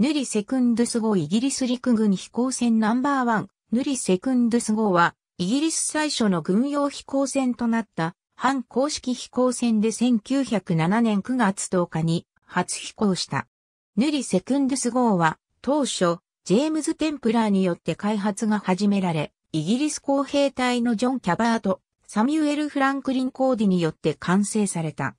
ヌリセクンドゥス号イギリス陸軍飛行船ナンバーワン、ヌリセクンドゥス号は、イギリス最初の軍用飛行船となった、反公式飛行船で1907年9月10日に初飛行した。ヌリセクンドゥス号は、当初、ジェームズ・テンプラーによって開発が始められ、イギリス工兵隊のジョン・キャバート、サミュエル・フランクリン・コーディによって完成された。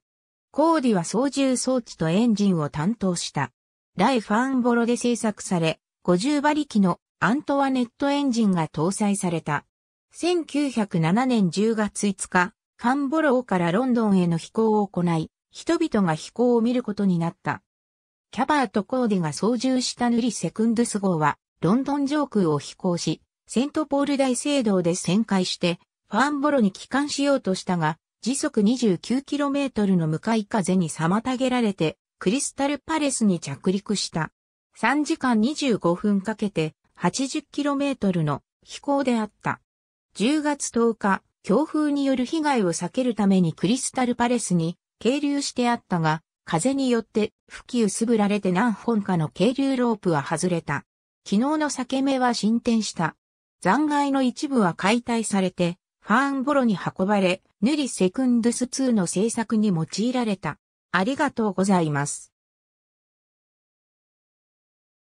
コーディは操縦装置とエンジンを担当した。ライ・ファンボロで製作され、50馬力のアントワネットエンジンが搭載された。1907年10月5日、ファンボローからロンドンへの飛行を行い、人々が飛行を見ることになった。キャバーとコーデが操縦したヌリセクンドゥス号は、ロンドン上空を飛行し、セントポール大聖堂で旋回して、ファンボロに帰還しようとしたが、時速 29km の向かい風に妨げられて、クリスタルパレスに着陸した。3時間25分かけて 80km の飛行であった。10月10日、強風による被害を避けるためにクリスタルパレスに係留してあったが、風によって吹き薄ぶられて何本かの係留ロープは外れた。昨日の裂け目は進展した。残骸の一部は解体されて、ファーンボロに運ばれ、ヌリ・セクンドゥス2の製作に用いられた。ありがとうございます。